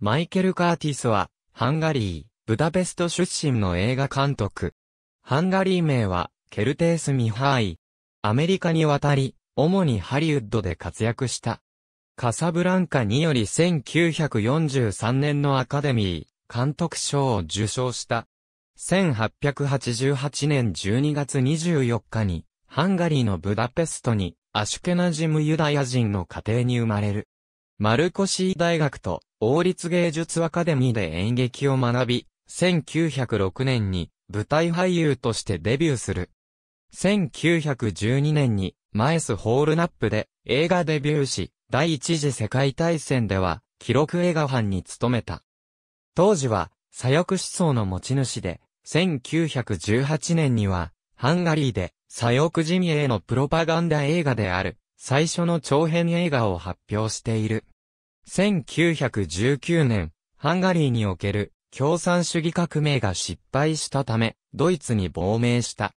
マイケル・カーティスは、ハンガリー、ブダペスト出身の映画監督。ハンガリー名は、ケルテース・ミハーイ。アメリカに渡り、主にハリウッドで活躍した。カサブランカにより1943年のアカデミー、監督賞を受賞した。1888年12月24日に、ハンガリーのブダペストに、アシュケナジムユダヤ人の家庭に生まれる。マルコシー大学と王立芸術アカデミーで演劇を学び、1906年に舞台俳優としてデビューする。1912年にマエスホールナップで映画デビューし、第一次世界大戦では記録映画班に勤めた。当時は左翼思想の持ち主で、1918年にはハンガリーで左翼陣営のプロパガンダ映画である最初の長編映画を発表している。1919年、ハンガリーにおける共産主義革命が失敗したため、ドイツに亡命した。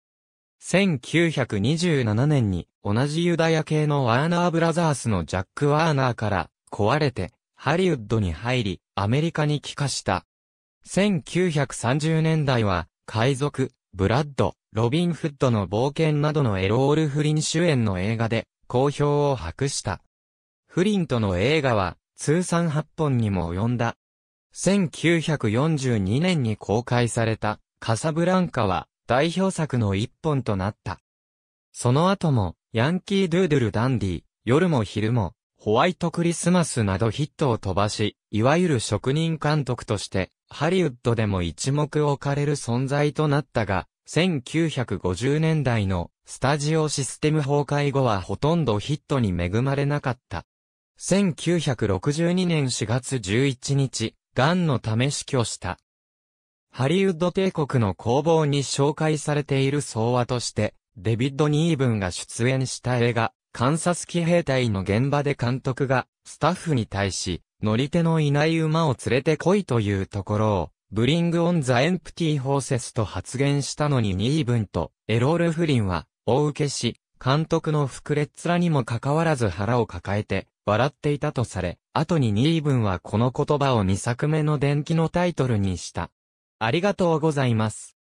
1927年に同じユダヤ系のワーナーブラザースのジャック・ワーナーから壊れてハリウッドに入りアメリカに帰化した。1930年代は海賊、ブラッド、ロビン・フッドの冒険などのエロール・フリン主演の映画で好評を博した。フリンとの映画は通算8本にも及んだ。1942年に公開された、カサブランカは、代表作の一本となった。その後も、ヤンキードゥードゥルダンディ、夜も昼も、ホワイトクリスマスなどヒットを飛ばし、いわゆる職人監督として、ハリウッドでも一目置かれる存在となったが、1950年代のスタジオシステム崩壊後はほとんどヒットに恵まれなかった。1962年4月11日、癌のため死去した。ハリウッド帝国の工房に紹介されている総話として、デビッド・ニーブンが出演した映画、カンサス騎兵隊の現場で監督が、スタッフに対し、乗り手のいない馬を連れて来いというところを、ブリング・オン・ザ・エンプティ・ホーセスと発言したのにニーブンと、エロール・フリンは、大受けし、監督の膨れっ面ツにもかかわらず腹を抱えて、笑っていたとされ、後にニーブンはこの言葉を2作目の伝記のタイトルにした。ありがとうございます。